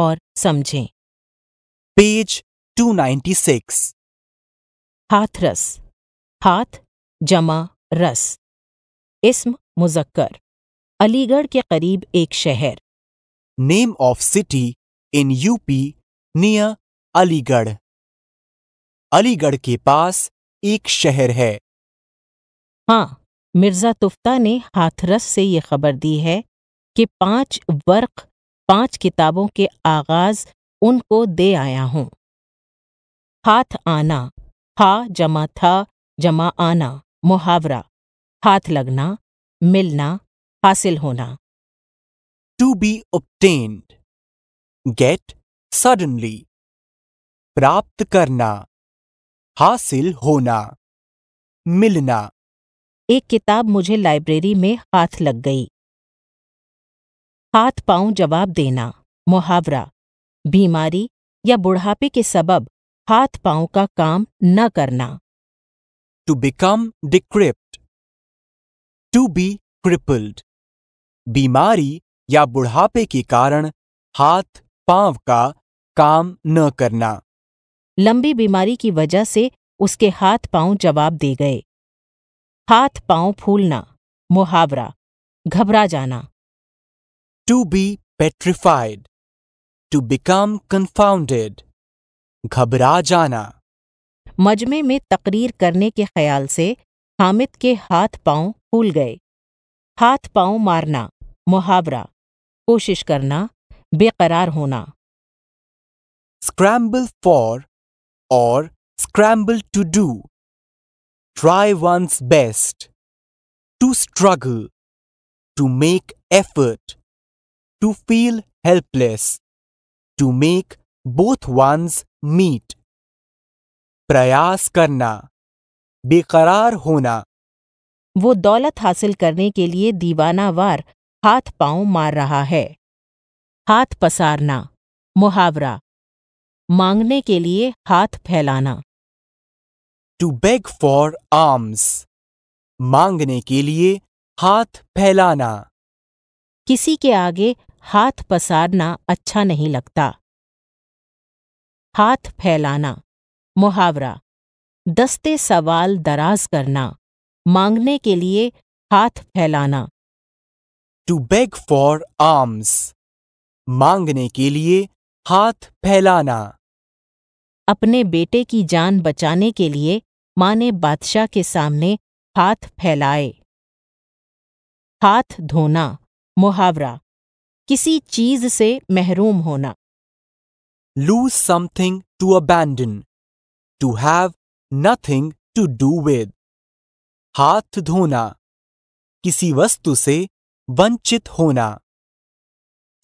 और समझें पेज 296 हाथरस हाथ जमा रस इस्म मुजक्कर अलीगढ़ के करीब एक शहर name of city in UP near Aligarh Aligarh के पास एक शहर है हाँ मिर्जा तुफ्ता ने हाथरस से ये खबर दी है कि पांच वर्ख पांच किताबों के आगाज उनको दे आया हूँ हाथ आना हा जमा था जमा आना मुहावरा हाथ लगना मिलना हासिल होना to be obtained get suddenly प्राप्त करना हासिल होना मिलना एक किताब मुझे लाइब्रेरी में हाथ लग गई हाथ पांव जवाब देना मुहावरा बीमारी या बुढ़ापे के सबब हाथ पांव का काम न करना to become decrepit to be crippled बीमारी या बुढ़ापे के कारण हाथ पांव का काम न करना लंबी बीमारी की वजह से उसके हाथ पांव जवाब दे गए हाथ पांव फूलना मुहावरा घबरा जाना to be petrified, to become confounded, घबरा जाना मजमे में तकरीर करने के ख्याल से हामिद के हाथ पांव फूल गए हाथ पांव मारना मुहावरा कोशिश करना बेकरार होना स्क्रैम्बल फॉर और scramble to do try one's best to struggle to make effort to feel helpless, to make both ones meet. प्रयास करना बेकरार होना वो दौलत हासिल करने के लिए दीवानावार हाथ पांव मार रहा है हाथ पसारना मुहावरा मांगने के लिए हाथ फैलाना टू बेग फॉर आर्म्स मांगने के लिए हाथ फैलाना किसी के आगे हाथ पसारना अच्छा नहीं लगता हाथ फैलाना मुहावरा दस्ते सवाल दराज करना मांगने के लिए हाथ फैलाना टू बेग फॉर आर्म्स मांगने के लिए हाथ फैलाना अपने बेटे की जान बचाने के लिए माँ ने बादशाह के सामने हाथ फैलाए हाथ धोना मुहावरा किसी चीज से महरूम होना lose something to abandon to have nothing to do with हाथ धोना किसी वस्तु से वंचित होना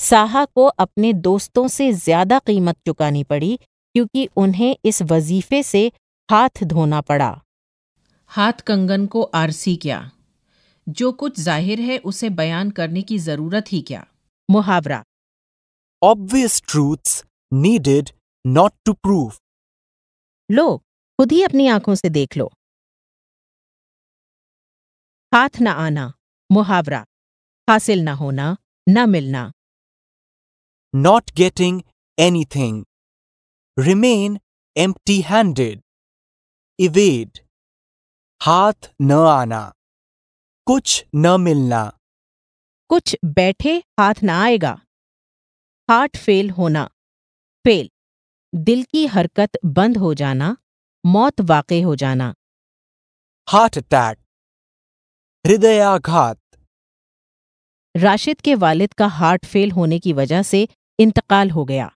साहा को अपने दोस्तों से ज्यादा कीमत चुकानी पड़ी क्योंकि उन्हें इस वजीफे से हाथ धोना पड़ा हाथ कंगन को आरसी क्या जो कुछ जाहिर है उसे बयान करने की जरूरत ही क्या मुहावरा obvious truths needed not to prove लो खुद ही अपनी आंखों से देख लो हाथ न आना मुहावरा हासिल न होना न मिलना not getting anything remain empty handed evade हाथ न आना कुछ न मिलना कुछ बैठे हाथ ना आएगा हार्ट फेल होना फेल दिल की हरकत बंद हो जाना मौत वाक़ हो जाना हार्ट अटैक हृदयाघात राशिद के वालिद का हार्ट फेल होने की वजह से इंतकाल हो गया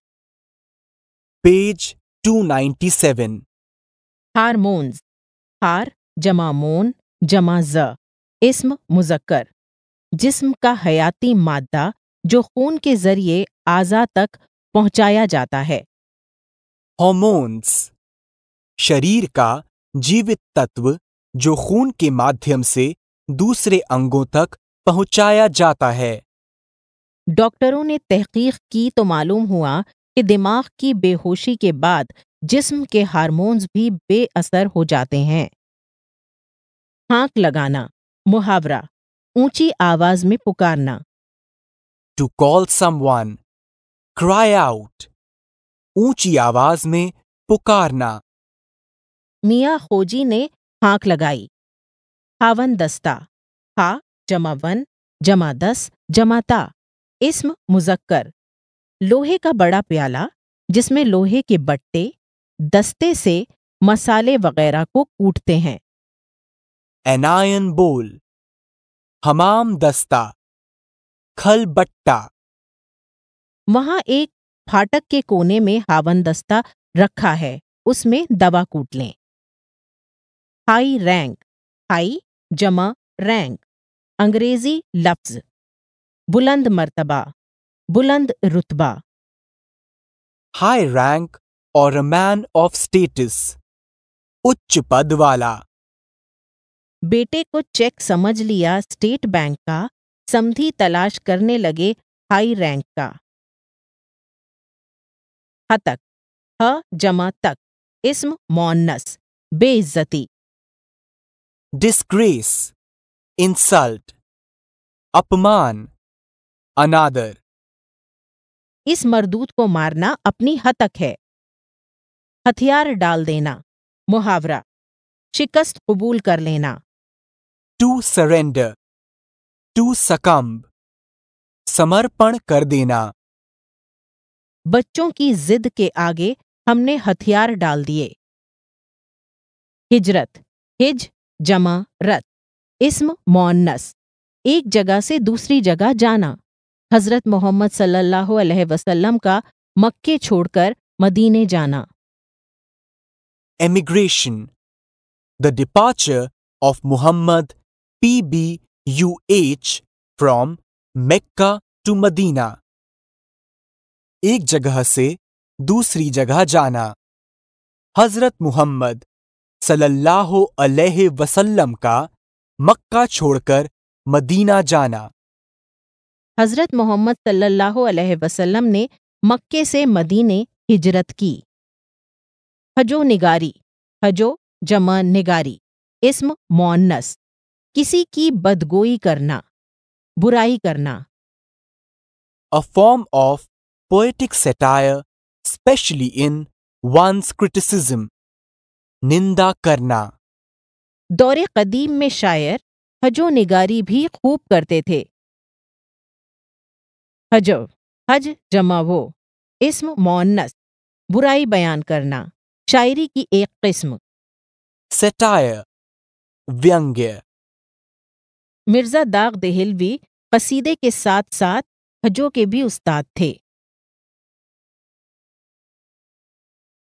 पेज 297 हारमोन्स हार जमा मोन जमा ज इस्म मुजक्कर जिस्म का हयाती मादा जो खून के जरिए आजा तक पहुंचाया जाता है हॉमोन्स शरीर का जीवित तत्व जो खून के माध्यम से दूसरे अंगों तक पहुंचाया जाता है डॉक्टरों ने तहकीक की तो मालूम हुआ कि दिमाग की बेहोशी के बाद जिस्म के हार्मोन्स भी बेअसर हो जाते हैं हाँक लगाना मुहावरा ऊंची आवाज में पुकारना to call one cry out ऊंची आवाज में पुकारना मियाँ खोजी ने हाँक लगाई हावन दस्ता हा जमा वन जमा दस जमा ता इसम मुजक्कर लोहे का बड़ा प्याला जिसमें लोहे के बट्टे दस्ते से मसाले वगैरह को कूटते हैं एनायन बोल हमाम दस्ता खलबट्टा वहां एक फाटक के कोने में हावन दस्ता रखा है उसमें दवा कूट लें हाई रैंक हाई जमा रैंक अंग्रेजी लफ्ज बुलंद मर्तबा बुलंद रुतबा हाई रैंक और मैन ऑफ स्टेटस उच्च पद वाला बेटे को चेक समझ लिया स्टेट बैंक का समधी तलाश करने लगे हाई रैंक का हतक ह जमा तक इस्म मौनस बेइज्जती डिस्ग्रेस इंसल्ट अपमान अनादर इस मरदूत को मारना अपनी हतक है हथियार डाल देना मुहावरा शिकस्त कबूल कर लेना टू सरेंडर टू सकम्ब समर्पण कर देना बच्चों की जिद के आगे हमने हथियार डाल दिए हिजरत हिज जमा रत इसम मौनस एक जगह से दूसरी जगह जाना हजरत मोहम्मद सल्लल्लाहु अलैहि वसल्लम का मक्के छोड़कर मदीने जाना emigration the departure of Muhammad PBUH from Mecca to Medina. एक जगह से दूसरी जगह जाना हजरत मोहम्मद सल्लल्लाहु अलैहि वसल्लम का मक्का छोड़कर मदीना जाना हजरत मोहम्मद सल्लल्लाहु अलैहि वसल्लम ने मक्के से मदीने हिजरत की हजो निगारी हजो जमा निगारी इस्म मोन्नस किसी की बदगोई करना बुराई करना a form of poetic satire, especially in verse criticism निंदा करना दौरे कदीम में शायर हजो निगारी भी खूब करते थे हजो हज जमा वो इसम मोन्नस बुराई बयान करना शायरी की एक किस्म सेटायर व्यंग्य मिर्ज़ा दाग दहलवी कसीदे के साथ साथ हजों के भी उस्ताद थे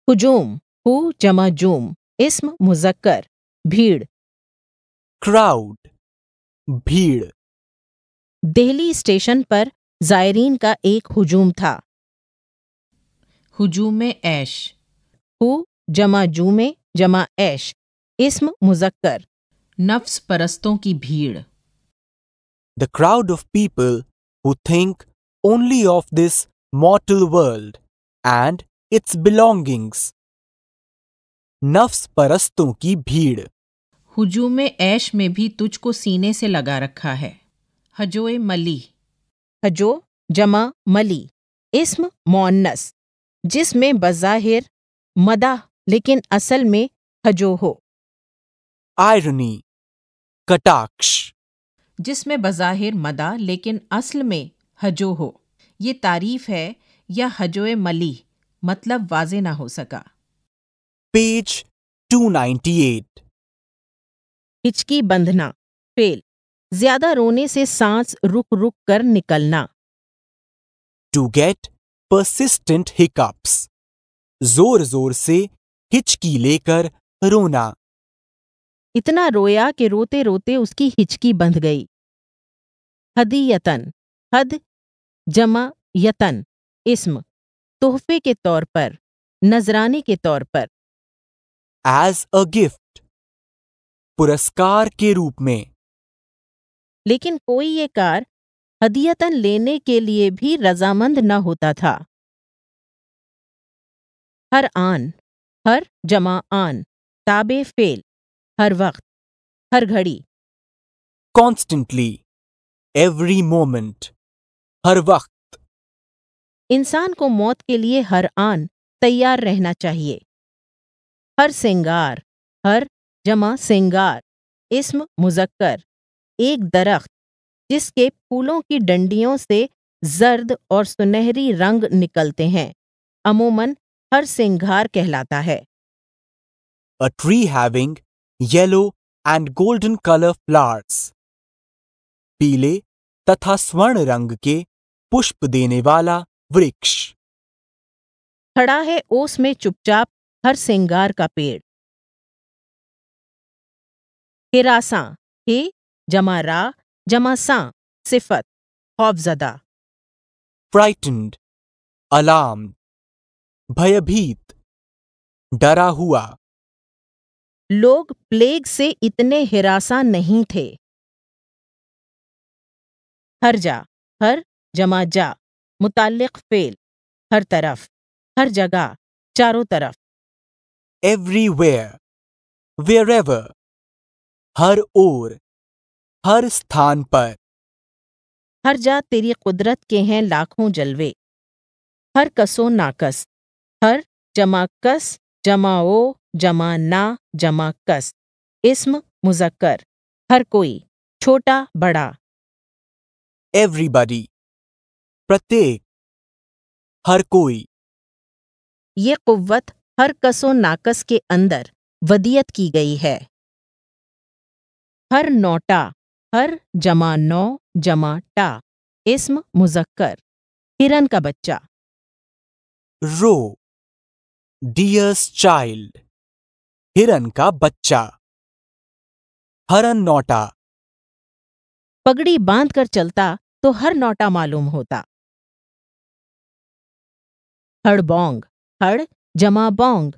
हजूम हु जमा जूम इसम मुजक्कर भीड़ क्राउड भीड़ दिल्ली स्टेशन पर जायरीन का एक हुजूम था हुजूम ऐश हु जमा जूमे जमा ऐश इसम मुजक्कर नफ्स परस्तों की भीड़ the crowd of people who think only of this mortal world and its belongings. नफ्स परस्तों की भीड़ हुजूम ऐश में भी तुझको सीने से लगा रखा है हजोए मली हजो जमा मली इसम मोन्नस जिसमें बज़ाहिर मदा लेकिन असल में हजो हो आयरनी कटाक्ष जिसमें बज़ाहिर मदा लेकिन असल में हजो हो ये तारीफ है या हजो मली मतलब वाजे ना हो सका पेज 298 हिचकी बंधना फेल ज्यादा रोने से सांस रुक रुक कर निकलना टू गेट परसिस्टेंट हिकअप्स जोर जोर से हिचकी लेकर रोना इतना रोया कि रोते रोते उसकी हिचकी बंध गई यतन हद जमा यतन इसम तोहफे के तौर पर नजराने के तौर पर एज अ गिफ्ट पुरस्कार के रूप में लेकिन कोई ये कार हदीयतन लेने के लिए भी रजामंद न होता था हर आन हर जमा आन ताबे फेल हर वक्त हर घड़ी कॉन्स्टेंटली एवरी मोमेंट हर वक्त इंसान को मौत के लिए हर आन तैयार रहना चाहिए हर सिंगार हर जमा सिंगार इसम मुजक्कर एक दरख्त जिसके फूलों की डंडियों से जर्द और सुनहरी रंग निकलते हैं अमूमन हर सिंगार कहलाता है a tree having yellow and golden colour flowers पीले तथा स्वर्ण रंग के पुष्प देने वाला वृक्ष खड़ा है ओस में चुपचाप हर सिंगार का पेड़ हिरासा हे जमा रा जमा सा सिफत खौफजदा फ्राइटेंड अलार्म भयभीत डरा हुआ लोग प्लेग से इतने हिरासा नहीं थे हर जा हर जमा जा मुतालिक फेल हर तरफ हर जगह चारों तरफ एवरीवेयर वेयर एवर हर ओर हर स्थान पर हर जा तेरी कुदरत के हैं लाखों जलवे हर कसो नाकस हर जमा कस जमाओ जमा ना जमा कस इसम मुजक्कर हर कोई छोटा बड़ा एवरीबडी प्रत्येक हर कोई ये कुव्वत हर कसो नाकस के अंदर वदियत की गई है हर नौटा हर जमा नौ जमा टा इसम मुजक्कर हिरन का बच्चा रो डियर्स चाइल्ड हिरन का बच्चा हरन नौटा पगड़ी बांध कर चलता तो हर नौटा मालूम होता हड़बोंग हड़ जमा बोंग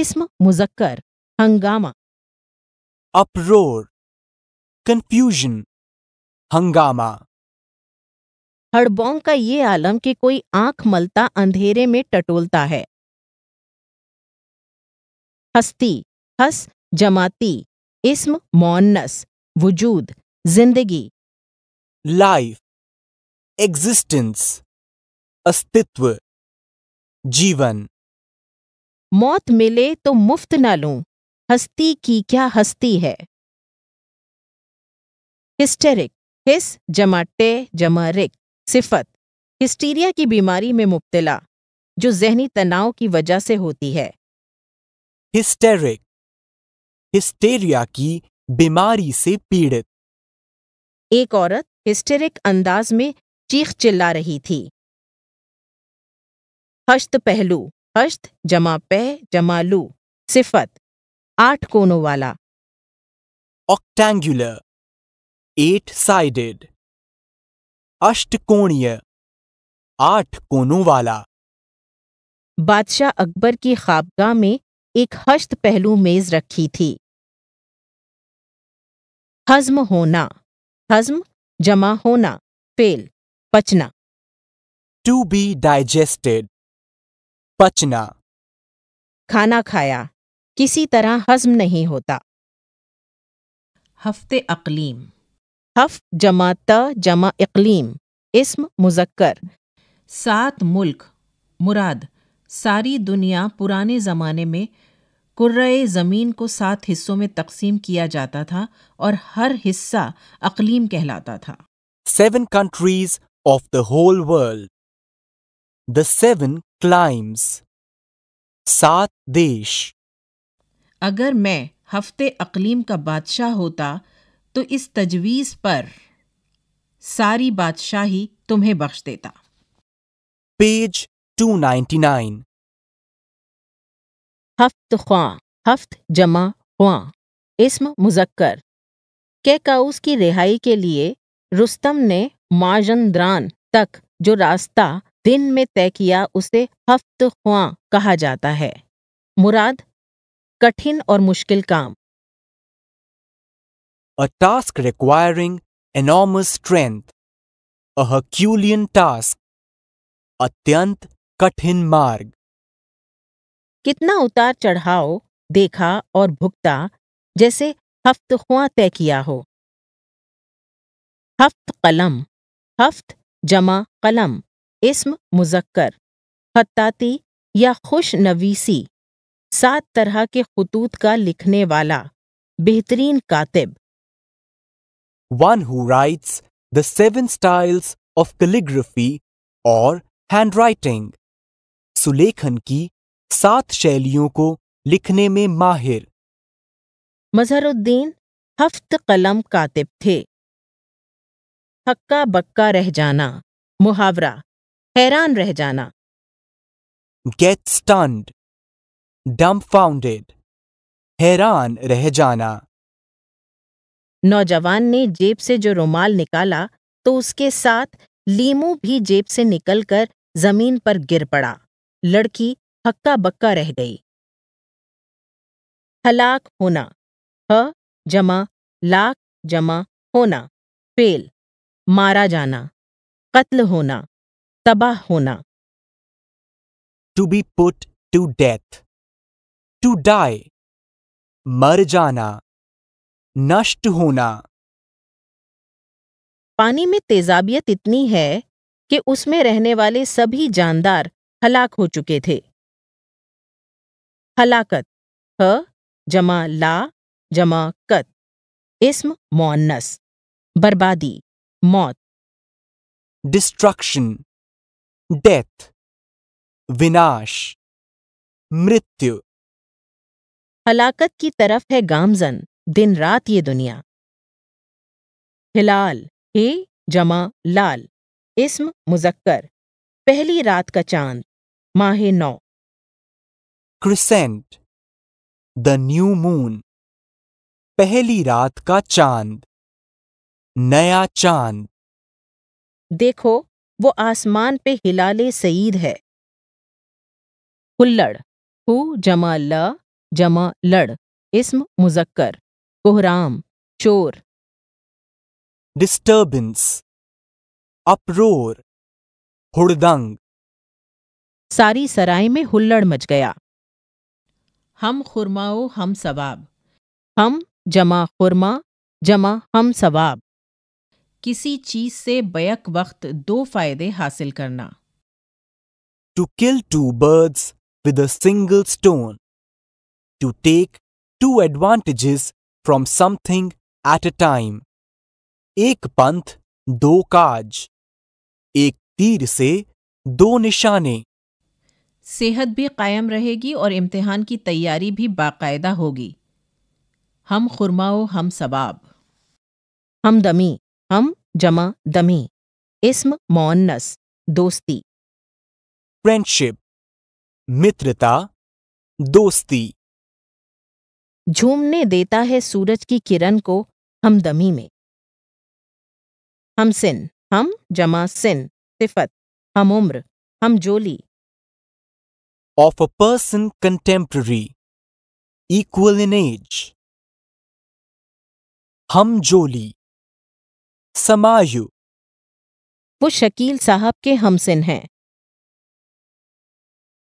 इसम मुजक्कर हंगामा अपरोर कंफ्यूजन हंगामा हड़बोंग का ये आलम कि कोई आंख मलता अंधेरे में टटोलता है हस्ती हस जमाती इसम मोनस वजूद जिंदगी लाइफ एग्जिस्टेंस अस्तित्व जीवन मौत मिले तो मुफ्त ना लूं हस्ती की क्या हस्ती है हिस्टेरिक हिस जमाटे जमारिक सिफत हिस्टीरिया की बीमारी में मुब्तला जो जहनी तनाव की वजह से होती है हिस्टेरिक हिस्टेरिया की बीमारी से पीड़ित एक औरत हिस्टेरिक अंदाज में चीख चिल्ला रही थी हस्त पहलू हस्त जमा पह जमा लू सिफत आठ कोनों वाला ऑक्टेंगुलर एट साइडेड अष्टकोणीय आठ कोनों वाला बादशाह अकबर की खाबगाह में एक हस्त पहलू मेज रखी थी हजम होना हजम जमा होना फेल पचना टू बी डाइजेस्टेड पचना खाना खाया किसी तरह हजम नहीं होता हफ्ते अकलीम हफ जमा त जमा इकलीम इसम मुजक्कर सात मुल्क मुराद सारी दुनिया पुराने ज़माने में कुर्रे ज़मीन को सात हिस्सों में तकसीम किया जाता था और हर हिस्सा अकलीम कहलाता था seven countries of the whole world the seven climes सात देश अगर मैं हफ्ते अकलीम का बादशाह होता तो इस तजवीज़ पर सारी बादशाही तुम्हें बख्श देता पेज 299 हफ्त ख्वा हफ्त जमा ख्वा इसम मुजक्कर के काउस की रिहाई के लिए रुस्तम ने माजंद्रान तक जो रास्ता दिन में तय किया उसे हफ्त ख्वा कहा जाता है मुराद कठिन और मुश्किल काम a task requiring enormous strength A Herculean task. अत्यंत कठिन मार्ग कितना उतार चढ़ाव देखा और भुगता जैसे हफ्त हुआ तय किया हो हफ्त कलम हफ्त जमा कलम इसम मुजक्कर खत्ताती या खुश नवीसी सात तरह के खतूत का लिखने वाला बेहतरीन कातिब one who writes the seven styles of calligraphy और हैंड राइटिंग सुलेखन की सात शैलियों को लिखने में माहिर मजहरुद्दीन हफ्त कलम कातिब थे हक्का बक्का रह जाना मुहावरा हैरान रह जाना गेट स्टंड डम्फाउंडेड हैरान रह जाना नौजवान ने जेब से जो रुमाल निकाला तो उसके साथ लीमू भी जेब से निकलकर जमीन पर गिर पड़ा लड़की हक्का बक्का रह गई हलाक होना ह जमा लाख जमा होना फेल मारा जाना कत्ल होना तबाह होना to be put to death to die मर जाना नष्ट होना पानी में तेजाबियत इतनी है कि उसमें रहने वाले सभी जानदार हलाक हो चुके थे हलाकत ह जमा ला जमा कत इसम मोन्नस बर्बादी मौत डिस्ट्रक्शन डेथ विनाश मृत्यु हलाकत की तरफ है गामजन दिन रात ये दुनिया हिलाल हे जमा लाल इसम मुजक्कर पहली रात का चांद माह नौ क्रिसेंट द न्यू मून पहली रात का चांद नया चांद देखो वो आसमान पे हिलाले सईद है कुल्लड़ हु जमा ल जमा लड़ इस्म मुजक्कर कोहराम चोर डिस्टर्बेंस अप्रोर हुड़दंग सारी सराय में हुल्लड़ मच गया हम खुरमाओ हम सवाब हम जमा खुरमा जमा हम सवाब किसी चीज से बैक वक्त दो फायदे हासिल करना to kill two birds with a single stone to take two advantages from something at a time एक पंथ दो काज एक तीर से दो निशाने सेहत भी कायम रहेगी और इम्तिहान की तैयारी भी बाकायदा होगी हम खुरमाओ हम सबाब हम दमी हम जमा दमी इस्म मोन्नस दोस्ती फ्रेंडशिप मित्रता दोस्ती झूमने देता है सूरज की किरण को हम दमी में हम सिन हम जमा सिन सिफत हम उम्र हम जोली of a person contemporary, equal in age. हम जोली समायु वो शकील साहब के हमसिन हैं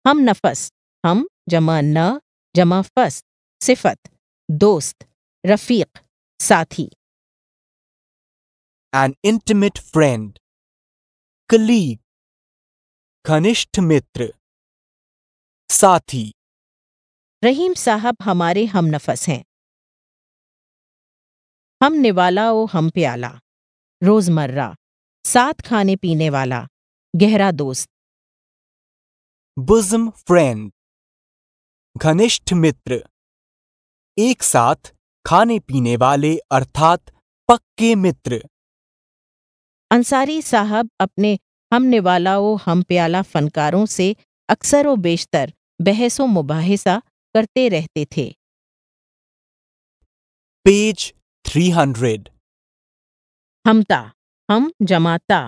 हम नफस हम जमा न जमा फस सिफत दोस्त रफीक साथी एन इंटीमेट फ्रेंड कलीग घनिष्ठ मित्र साथी रहीम साहब हमारे हम नफस हैं हम निवाला ओ हम प्याला रोजमर्रा साथ खाने पीने वाला गहरा दोस्त बुजम फ्रेंड घनिष्ठ मित्र एक साथ खाने पीने वाले अर्थात पक्के मित्र अंसारी साहब अपने हम निवाला ओ हम प्याला फनकारों से अक्सर व बेशतर बहसो मुबाहिसा करते रहते थे पेज 300 हमता हम जमाता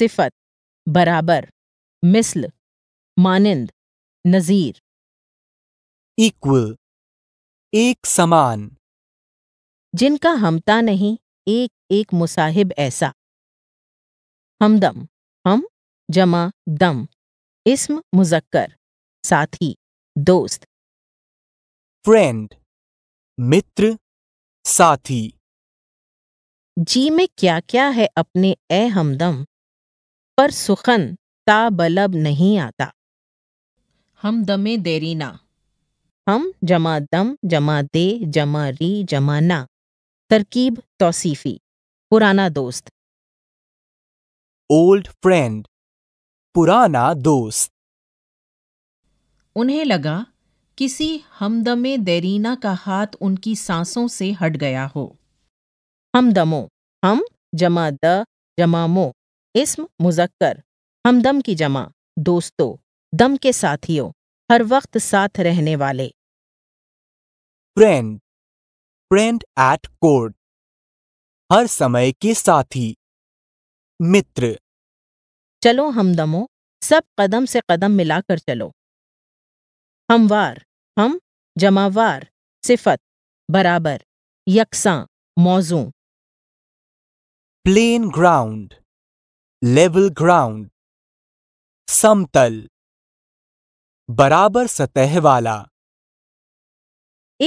सिफत बराबर मिसल मानिंद नजीर इक्वल एक समान जिनका हमता नहीं एक एक मुसाहिब ऐसा हमदम हम जमा दम इसम मुजक्कर साथी दोस्त फ्रेंड मित्र साथी जी में क्या क्या है अपने ए हमदम पर सुखन ताबलब नहीं आता हम दमे देरीना हम जमा दम जमा दे जमा री जमा ना तरकीब तौसीफी पुराना दोस्त ओल्ड फ्रेंड पुराना दोस्त उन्हें लगा किसी हमदमे देरीना का हाथ उनकी सांसों से हट गया हो हमदमो हम जमा द जमा मो इसम मुजक्कर हमदम की जमा दोस्तों दम के साथियों हर वक्त साथ रहने वाले फ्रेंड फ्रेंड एट कोर्ट हर समय के साथी मित्र चलो हमदमो सब कदम से कदम मिलाकर चलो हमवार हम जमावार सिफत बराबर यकसा मौजू प्लेन ग्राउंड लेवल ग्राउंड समतल बराबर सतह वाला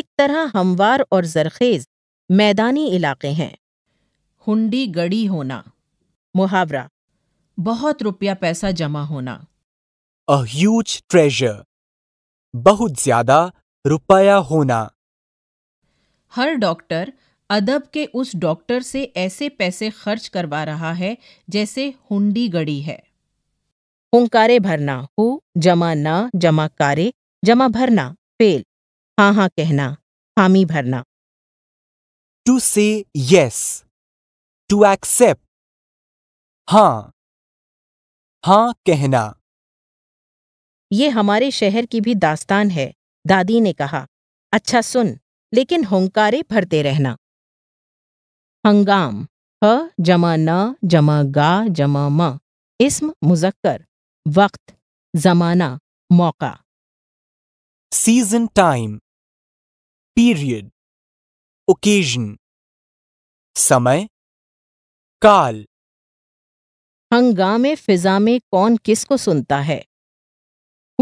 एक तरह हमवार और जरखेज मैदानी इलाके हैं हुंडी गड़ी होना मुहावरा बहुत रुपया पैसा जमा होना अ ह्यूज ट्रेजर बहुत ज्यादा रुपया होना हर डॉक्टर अदब के उस डॉक्टर से ऐसे पैसे खर्च करवा रहा है जैसे हुंडी गड़ी है हुंकारे भरना हु जमा ना जमा कारे जमा भरना फेल हाँ हाँ कहना हामी भरना टू से यस टू एक्सेप्ट हाँ हाँ कहना ये हमारे शहर की भी दास्तान है दादी ने कहा अच्छा सुन लेकिन होंकारे भरते रहना हंगाम ह जमा न जमा गा जमा म इसम मुजक्कर वक्त जमाना मौका सीजन टाइम पीरियड ओकेजन समय काल हंगामे फिजा में कौन किसको सुनता है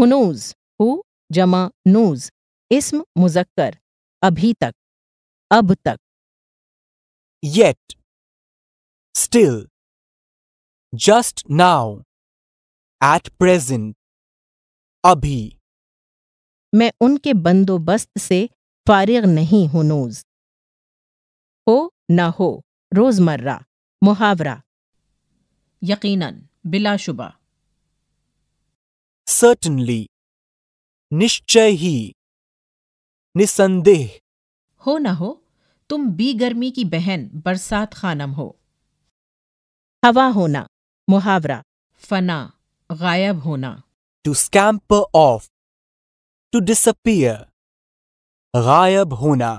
हुनूज हु जमा नूज इसम मुजक्कर अभी तक अब तक yet still just now at present अभी मैं उनके बंदोबस्त से फारिग नहीं हुनूज हो ना हो रोजमर्रा मुहावरा यकीनन बिलाशुबा सर्टनली निश्चय ही निसंदेह हो ना हो तुम बी गर्मी की बहन बरसात खानम हो हवा होना मुहावरा फना गायब होना to scamp off to disappear गायब होना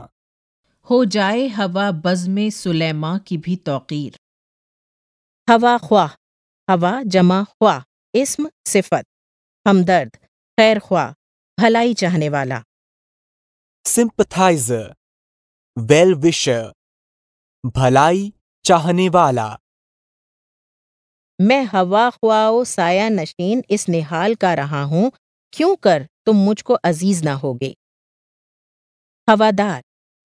हो जाए हवा बज़म सुलेमा की भी तोकीर हवा ख्वाह हवा जमा ख्वाह इसम सिफत हमदर्द खैर ख्वा भलाई चाहने वाला सिंपथाइजर वेल विश भलाई चाहने वाला मैं हवा ख्वाओ साया नशीन इस निहाल का रहा हूँ क्यों कर तुम मुझको अजीज ना होगे हवादार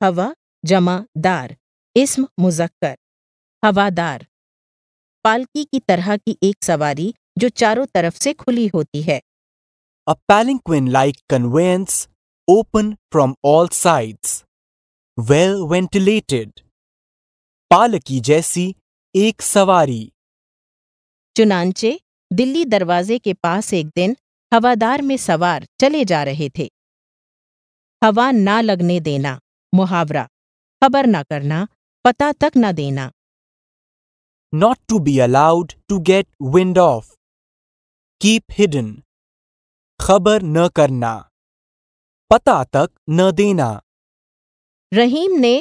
हवा जमा दार इसम मुजक्कर हवादार पालकी की तरह की एक सवारी जो चारों तरफ से खुली होती है a palanquin-like conveyance open from all sides, well ventilated, पालकी जैसी एक सवारी चुनाचे दिल्ली दरवाजे के पास एक दिन हवादार में सवार चले जा रहे थे हवा ना लगने देना मुहावरा खबर ना करना पता तक ना देना not to be allowed to get wind of keep hidden खबर न करना पता तक न देना रहीम ने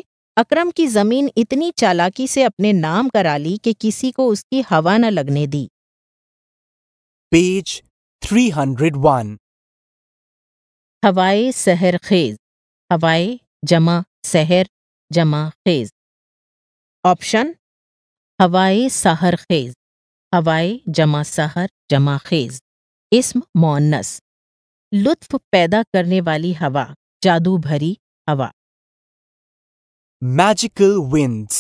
अकरम की जमीन इतनी चालाकी से अपने नाम करा ली कि किसी को उसकी हवा न लगने दी पेज 301 हवाए सहर खेज हवाए जमा सहर जमा खेज ऑप्शन हवाए सहर खेज हवाए जमा सहर जमा खेज इसम मोनस लुत्फ पैदा करने वाली हवा जादू भरी हवा magical winds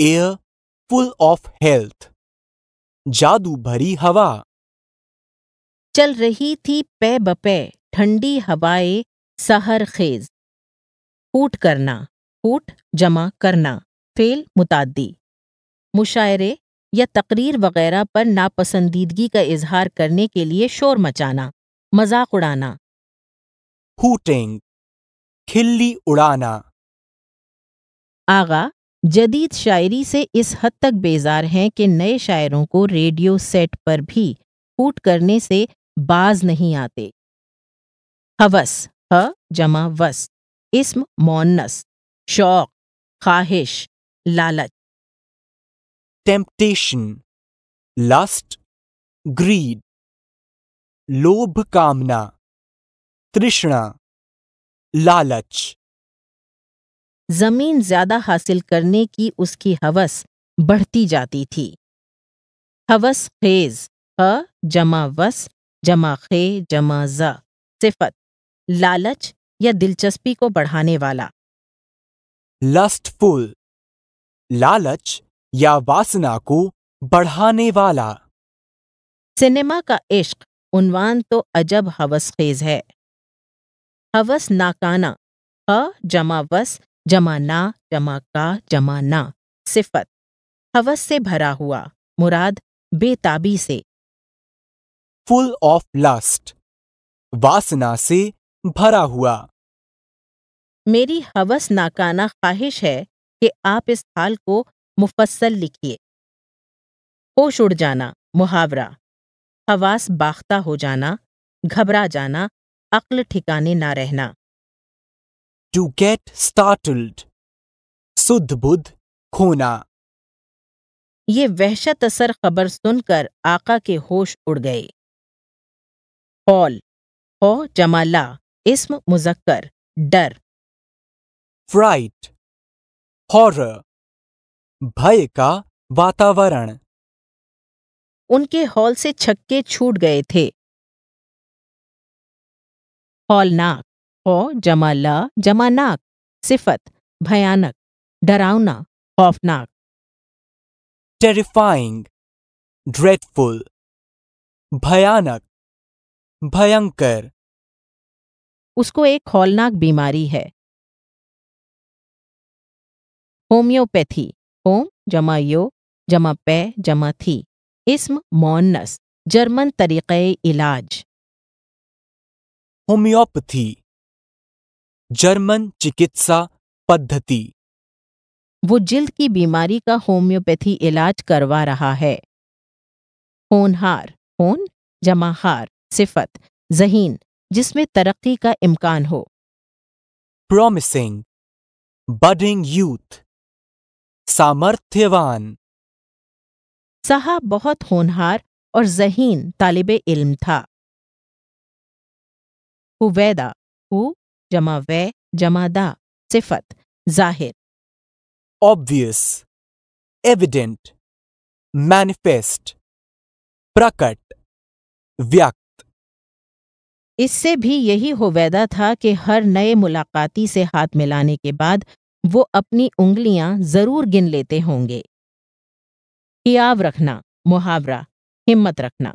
air full of health जादू भरी हवा चल रही थी पे बपे ठंडी हवाएं सहर खेज ऊट करना ऊट जमा करना फेल मुतादी मुशायरे या तकरीर वगैरह पर नापसंदीदगी का इजहार करने के लिए शोर मचाना मजाक उड़ाना हूटिंग खिल्ली उड़ाना आगा जदीद शायरी से इस हद तक बेजार हैं कि नए शायरों को रेडियो सेट पर भी हूट करने से बाज नहीं आते हवस ह जमा वस इसम मोनस शौक ख्वाहिश लालच टेम्पटेशन लस्ट ग्रीड लोभ कामना तृष्णा लालच जमीन ज्यादा हासिल करने की उसकी हवस बढ़ती जाती थी हवस खेज ह जमा वस जमा खे जमा ज सिफत लालच या दिलचस्पी को बढ़ाने वाला लस्टफुल लालच या वासना को बढ़ाने वाला सिनेमा का इश्क उनवान तो अजब हवस खेज है हवस नाकाना ह जमा वस जमा ना जमा का जमा ना सिफत हवस से भरा हुआ मुराद बेताबी से फुल ऑफ लास्ट वासना से भरा हुआ मेरी हवस नाकाना ख्वाहिश है कि आप इस हाल को मुफस्सल लिखिए होश उड़ जाना मुहावरा हवास बाख्ता हो जाना घबरा जाना अक्ल ठिकाने ना रहना टू गेट स्टार्टल्ड सुध बुद्ध खोना ये वहशत असर खबर सुनकर आका के होश उड़ गए हॉल हो जमाला इसम मुजक्कर डर फ्राइट हॉरर भय का वातावरण उनके हॉल से छक्के छूट गए थे हॉलनाक हो जमा ला जमा नाक सिफत भयानक डरावना खौफनाक टेरिफाइंग ड्रेडफुल भयानक भयंकर उसको एक हॉलनाक बीमारी है होम्योपैथी होम जमा यो जमा पै जमा थी इसम मोन्नस जर्मन तरीक़े इलाज होम्योपैथी जर्मन चिकित्सा पद्धति वो जिल्द की बीमारी का होम्योपैथी इलाज करवा रहा है होनहार होन जमाहार सिफत जहीन जिसमें तरक्की का इम्कान हो प्रॉमिसिंग बडिंग यूथ सामर्थ्यवान साहा बहुत होनहार और जहीन तालिब इल्म था हुवैदा हु जमा वे जमा दा सिफत जाहिर ऑब्वियस एविडेंट मैनिफेस्ट प्रकट व्यक्त इससे भी यही होवैदा था कि हर नए मुलाकाती से हाथ मिलाने के बाद वो अपनी उंगलियां जरूर गिन लेते होंगे हियाव रखना मुहावरा हिम्मत रखना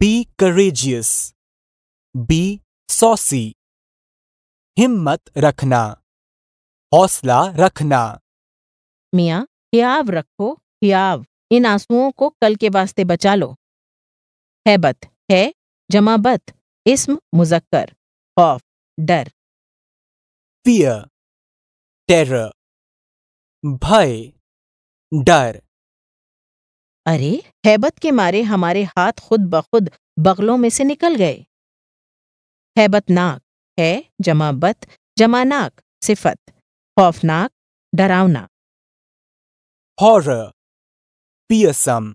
बी करेजियस बी सॉसी हिम्मत रखना हौसला रखना मियाँ हियाव रखो हियाव इन आंसुओं को कल के वास्ते बचा लो हैबत है जमाबत इस्म मुजक्कर खौफ डर फियर टेरर भय डर अरे हैबत के मारे हमारे हाथ खुद ब खुद बगलों में से निकल गए हैबतनाक है जमा बत जमा नाक सिफत खौफनाक डरावना पियसम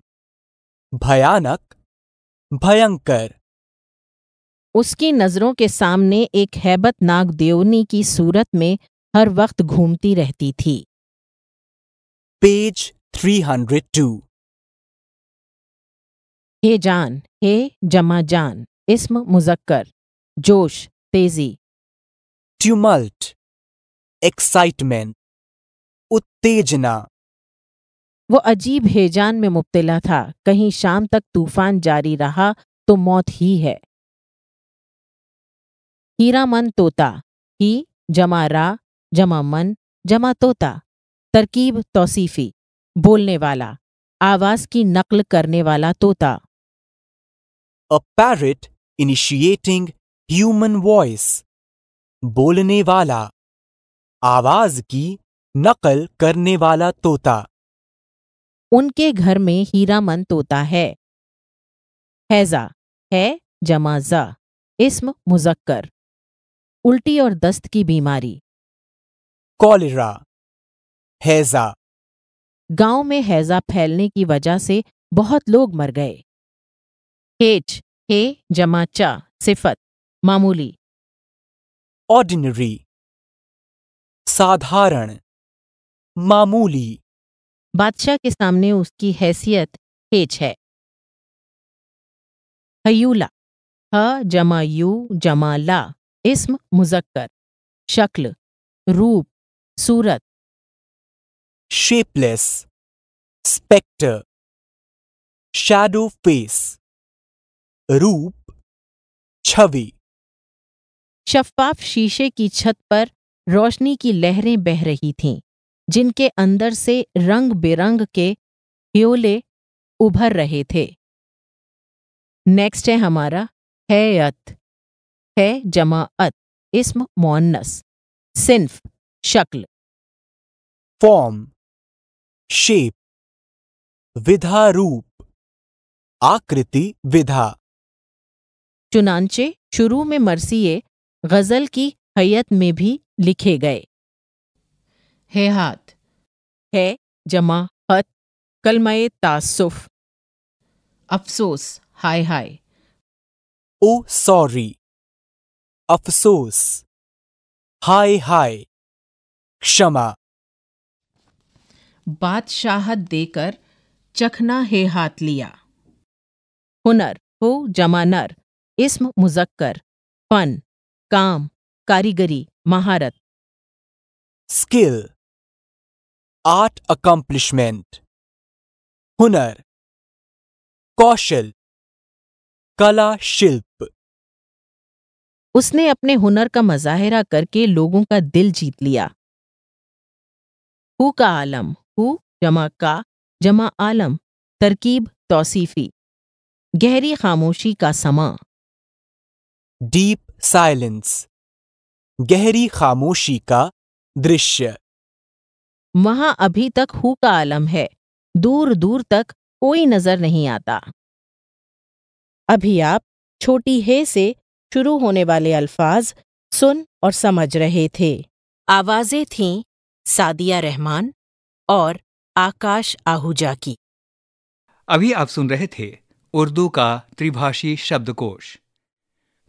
भयानक भयंकर उसकी नजरों के सामने एक हैबतनाक देवनी की सूरत में हर वक्त घूमती रहती थी पेज 302 हे जान हे जमा जान इस्म मुजक्कर जोश तेजी ट्यूमल्ट एक्साइटमेंट उत्तेजना वो अजीब हेजान में मुब्तला था कहीं शाम तक तूफान जारी रहा तो मौत ही है मन तोता ही जमा रा जमा मन जमा तोता तरकीब तौसीफी बोलने वाला आवाज की नकल करने वाला तोता a parrot initiating human voice बोलने वाला आवाज की नकल करने वाला तोता उनके घर में हीरामन तोता है हैजा है जमाजा इसम मुजक्कर उल्टी और दस्त की बीमारी कॉलेरा हैजा गांव में हैजा फैलने की वजह से बहुत लोग मर गए हेच हे जमा चा सिफत मामूली ऑर्डिनरी साधारण मामूली बादशाह के सामने उसकी हैसियत हेच है हयूला ह जमा यू जमा ला इसम मुजक्कर शक्ल रूप सूरत शेपलेस स्पेक्टर शैडो फेस रूप छवि शफाफ शीशे की छत पर रोशनी की लहरें बह रही थीं जिनके अंदर से रंग बिरंग के प्योले उभर रहे थे नेक्स्ट है हमारा है अत है अत इसम मोन्नस सिंफ शक्ल फॉर्म शेप विधा रूप आकृति विधा चुनानचे शुरू में मरसिए गज़ल की हयत में भी लिखे गए हे हाथ है जमा हत कलमय तासुफ अफसोस हाय हाय ओ सॉरी अफसोस हाय हाय क्षमा बादशाहत देकर चखना है हाथ लिया हुनर हो जमानर इस्म मुजक्कर फन काम कारीगरी महारत स्किल आर्ट अकम्प्लिशमेंट हुनर कौशल कला शिल्प उसने अपने हुनर का मजाहरा करके लोगों का दिल जीत लिया हु का आलम हु जमा का जमा आलम तरकीब तौसीफी गहरी खामोशी का समा डीप साइलेंस गहरी खामोशी का दृश्य वहां अभी तक हु का आलम है दूर दूर तक कोई नजर नहीं आता अभी आप छोटी हे से शुरू होने वाले अल्फाज सुन और समझ रहे थे आवाजें थीं सादिया रहमान और आकाश आहूजा की अभी आप सुन रहे थे उर्दू का त्रिभाषी शब्दकोश